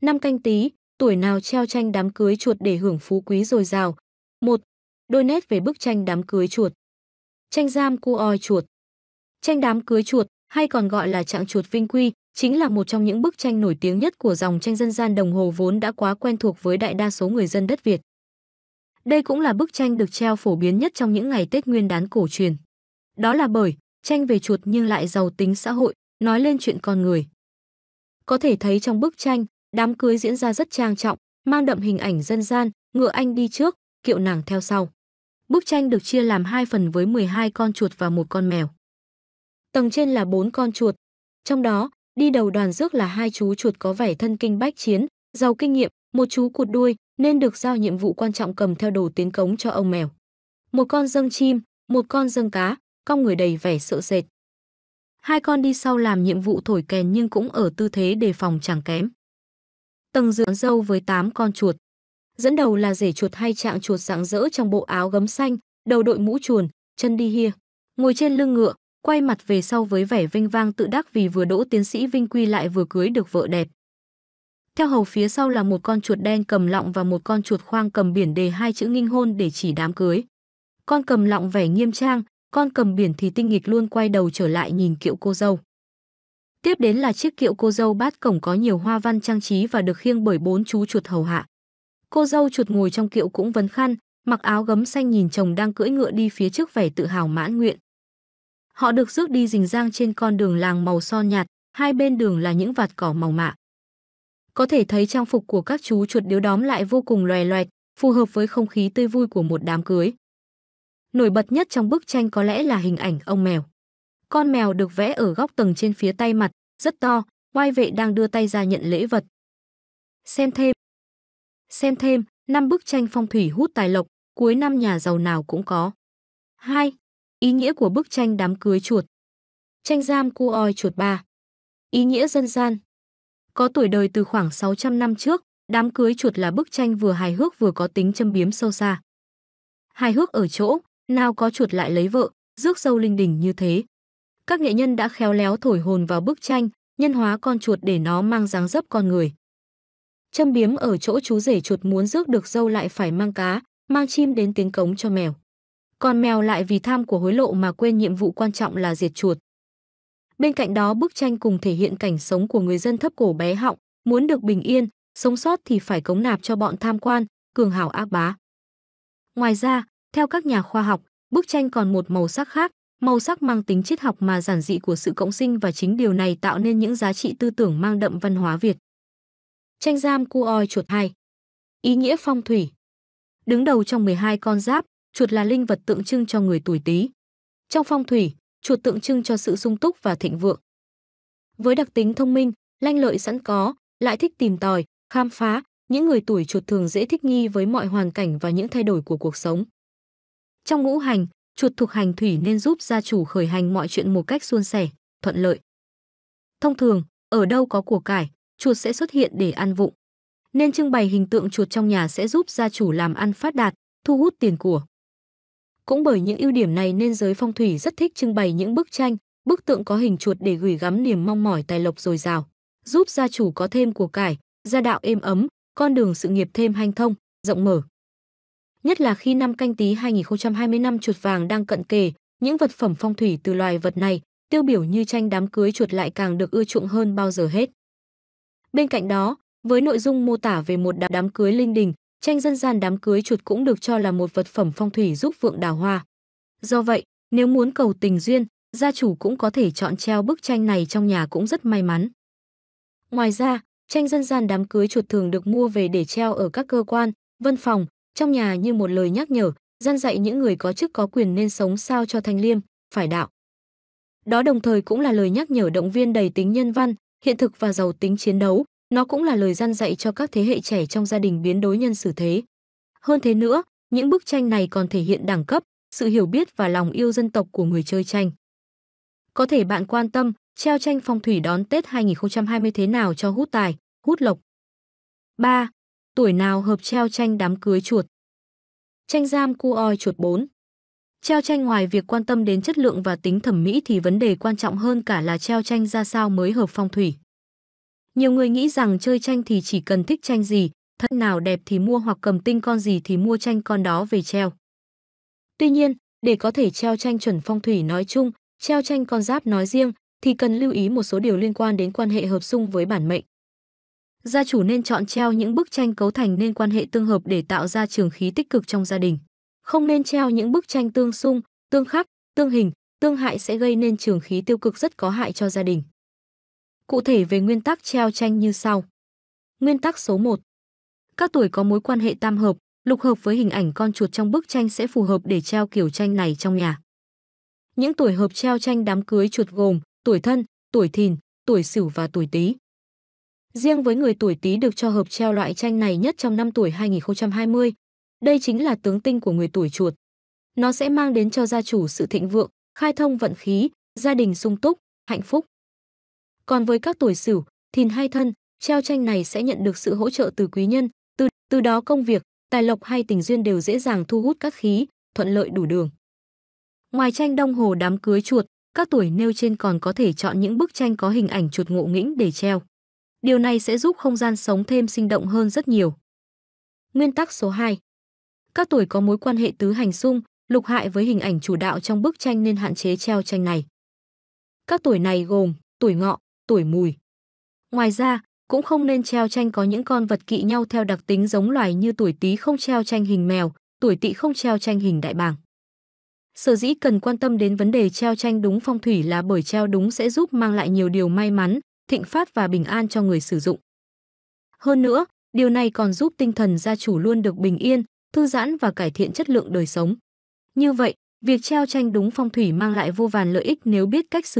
Năm canh tí, tuổi nào treo tranh đám cưới chuột để hưởng phú quý dồi dào. Một, Đôi nét về bức tranh đám cưới chuột. Tranh giam cu oi chuột. Tranh đám cưới chuột, hay còn gọi là trạng chuột vinh quy, chính là một trong những bức tranh nổi tiếng nhất của dòng tranh dân gian đồng hồ vốn đã quá quen thuộc với đại đa số người dân đất Việt. Đây cũng là bức tranh được treo phổ biến nhất trong những ngày Tết Nguyên đán cổ truyền. Đó là bởi tranh về chuột nhưng lại giàu tính xã hội, nói lên chuyện con người. Có thể thấy trong bức tranh, Đám cưới diễn ra rất trang trọng, mang đậm hình ảnh dân gian, ngựa anh đi trước, kiệu nàng theo sau. Bức tranh được chia làm hai phần với 12 con chuột và một con mèo. Tầng trên là bốn con chuột, trong đó đi đầu đoàn rước là hai chú chuột có vẻ thân kinh bách chiến, giàu kinh nghiệm, một chú cụt đuôi nên được giao nhiệm vụ quan trọng cầm theo đồ tiến cống cho ông mèo. Một con dâng chim, một con dâng cá, con người đầy vẻ sợ sệt. Hai con đi sau làm nhiệm vụ thổi kèn nhưng cũng ở tư thế đề phòng chẳng kém tầng dưỡng dâu với 8 con chuột. Dẫn đầu là rể chuột hay trạng chuột sáng rỡ trong bộ áo gấm xanh, đầu đội mũ chuồn, chân đi hia. Ngồi trên lưng ngựa, quay mặt về sau với vẻ vinh vang tự đắc vì vừa đỗ tiến sĩ Vinh Quy lại vừa cưới được vợ đẹp. Theo hầu phía sau là một con chuột đen cầm lọng và một con chuột khoang cầm biển đề hai chữ nghinh hôn để chỉ đám cưới. Con cầm lọng vẻ nghiêm trang, con cầm biển thì tinh nghịch luôn quay đầu trở lại nhìn kiệu cô dâu. Tiếp đến là chiếc kiệu cô dâu bát cổng có nhiều hoa văn trang trí và được khiêng bởi bốn chú chuột hầu hạ. Cô dâu chuột ngồi trong kiệu cũng vấn khăn, mặc áo gấm xanh nhìn chồng đang cưỡi ngựa đi phía trước vẻ tự hào mãn nguyện. Họ được rước đi rình rang trên con đường làng màu son nhạt, hai bên đường là những vạt cỏ màu mạ. Có thể thấy trang phục của các chú chuột điếu đóm lại vô cùng loè loẹt, phù hợp với không khí tươi vui của một đám cưới. Nổi bật nhất trong bức tranh có lẽ là hình ảnh ông mèo. Con mèo được vẽ ở góc tầng trên phía tay mặt, rất to, oai vệ đang đưa tay ra nhận lễ vật. Xem thêm. Xem thêm, năm bức tranh phong thủy hút tài lộc, cuối năm nhà giàu nào cũng có. 2. Ý nghĩa của bức tranh đám cưới chuột. Tranh giam cu oi chuột ba. Ý nghĩa dân gian. Có tuổi đời từ khoảng 600 năm trước, đám cưới chuột là bức tranh vừa hài hước vừa có tính châm biếm sâu xa. Hài hước ở chỗ, nào có chuột lại lấy vợ, rước dâu linh đình như thế các nghệ nhân đã khéo léo thổi hồn vào bức tranh, nhân hóa con chuột để nó mang dáng dấp con người. Châm biếm ở chỗ chú rể chuột muốn rước được dâu lại phải mang cá, mang chim đến tiếng cống cho mèo. Còn mèo lại vì tham của hối lộ mà quên nhiệm vụ quan trọng là diệt chuột. Bên cạnh đó bức tranh cùng thể hiện cảnh sống của người dân thấp cổ bé họng, muốn được bình yên, sống sót thì phải cống nạp cho bọn tham quan, cường hào ác bá. Ngoài ra, theo các nhà khoa học, bức tranh còn một màu sắc khác, màu sắc mang tính triết học mà giản dị của sự cộng sinh và chính điều này tạo nên những giá trị tư tưởng mang đậm văn hóa Việt. Tranh giam cu oi chuột hai Ý nghĩa phong thủy Đứng đầu trong 12 con giáp, chuột là linh vật tượng trưng cho người tuổi Tý. Trong phong thủy, chuột tượng trưng cho sự sung túc và thịnh vượng. Với đặc tính thông minh, lanh lợi sẵn có, lại thích tìm tòi, khám phá, những người tuổi chuột thường dễ thích nghi với mọi hoàn cảnh và những thay đổi của cuộc sống. Trong ngũ hành, chuột thuộc hành thủy nên giúp gia chủ khởi hành mọi chuyện một cách suôn sẻ, thuận lợi. Thông thường, ở đâu có của cải, chuột sẽ xuất hiện để ăn vụng. Nên trưng bày hình tượng chuột trong nhà sẽ giúp gia chủ làm ăn phát đạt, thu hút tiền của. Cũng bởi những ưu điểm này nên giới phong thủy rất thích trưng bày những bức tranh, bức tượng có hình chuột để gửi gắm niềm mong mỏi tài lộc dồi dào, giúp gia chủ có thêm của cải, gia đạo êm ấm, con đường sự nghiệp thêm hanh thông, rộng mở nhất là khi năm canh tí 2020 năm chuột vàng đang cận kề, những vật phẩm phong thủy từ loài vật này, tiêu biểu như tranh đám cưới chuột lại càng được ưa chuộng hơn bao giờ hết. Bên cạnh đó, với nội dung mô tả về một đám cưới linh đình, tranh dân gian đám cưới chuột cũng được cho là một vật phẩm phong thủy giúp vượng đào hoa. Do vậy, nếu muốn cầu tình duyên, gia chủ cũng có thể chọn treo bức tranh này trong nhà cũng rất may mắn. Ngoài ra, tranh dân gian đám cưới chuột thường được mua về để treo ở các cơ quan, văn phòng, trong nhà như một lời nhắc nhở, gian dạy những người có chức có quyền nên sống sao cho thanh liêm, phải đạo. Đó đồng thời cũng là lời nhắc nhở động viên đầy tính nhân văn, hiện thực và giàu tính chiến đấu, nó cũng là lời gian dạy cho các thế hệ trẻ trong gia đình biến đối nhân xử thế. Hơn thế nữa, những bức tranh này còn thể hiện đẳng cấp, sự hiểu biết và lòng yêu dân tộc của người chơi tranh. Có thể bạn quan tâm, treo tranh phong thủy đón Tết 2020 thế nào cho hút tài, hút lộc. 3 tuổi nào hợp treo tranh đám cưới chuột. Tranh giam cu oi chuột 4 Treo tranh ngoài việc quan tâm đến chất lượng và tính thẩm mỹ thì vấn đề quan trọng hơn cả là treo tranh ra sao mới hợp phong thủy. Nhiều người nghĩ rằng chơi tranh thì chỉ cần thích tranh gì, thân nào đẹp thì mua hoặc cầm tinh con gì thì mua tranh con đó về treo. Tuy nhiên, để có thể treo tranh chuẩn phong thủy nói chung, treo tranh con giáp nói riêng thì cần lưu ý một số điều liên quan đến quan hệ hợp xung với bản mệnh gia chủ nên chọn treo những bức tranh cấu thành nên quan hệ tương hợp để tạo ra trường khí tích cực trong gia đình. Không nên treo những bức tranh tương xung, tương khắc, tương hình, tương hại sẽ gây nên trường khí tiêu cực rất có hại cho gia đình. Cụ thể về nguyên tắc treo tranh như sau. Nguyên tắc số 1. Các tuổi có mối quan hệ tam hợp, lục hợp với hình ảnh con chuột trong bức tranh sẽ phù hợp để treo kiểu tranh này trong nhà. Những tuổi hợp treo tranh đám cưới chuột gồm tuổi thân, tuổi thìn, tuổi sửu và tuổi tý. Riêng với người tuổi Tý được cho hợp treo loại tranh này nhất trong năm tuổi 2020. Đây chính là tướng tinh của người tuổi chuột. Nó sẽ mang đến cho gia chủ sự thịnh vượng, khai thông vận khí, gia đình sung túc, hạnh phúc. Còn với các tuổi Sửu, Thìn hay Thân, treo tranh này sẽ nhận được sự hỗ trợ từ quý nhân, từ từ đó công việc, tài lộc hay tình duyên đều dễ dàng thu hút các khí, thuận lợi đủ đường. Ngoài tranh đồng hồ đám cưới chuột, các tuổi nêu trên còn có thể chọn những bức tranh có hình ảnh chuột ngộ nghĩnh để treo. Điều này sẽ giúp không gian sống thêm sinh động hơn rất nhiều. Nguyên tắc số 2 Các tuổi có mối quan hệ tứ hành xung, lục hại với hình ảnh chủ đạo trong bức tranh nên hạn chế treo tranh này. Các tuổi này gồm tuổi ngọ, tuổi mùi. Ngoài ra, cũng không nên treo tranh có những con vật kỵ nhau theo đặc tính giống loài như tuổi tí không treo tranh hình mèo, tuổi tỵ không treo tranh hình đại bàng. Sở dĩ cần quan tâm đến vấn đề treo tranh đúng phong thủy là bởi treo đúng sẽ giúp mang lại nhiều điều may mắn, thịnh phát và bình an cho người sử dụng. Hơn nữa, điều này còn giúp tinh thần gia chủ luôn được bình yên, thư giãn và cải thiện chất lượng đời sống. Như vậy, việc treo tranh đúng phong thủy mang lại vô vàn lợi ích nếu biết cách sử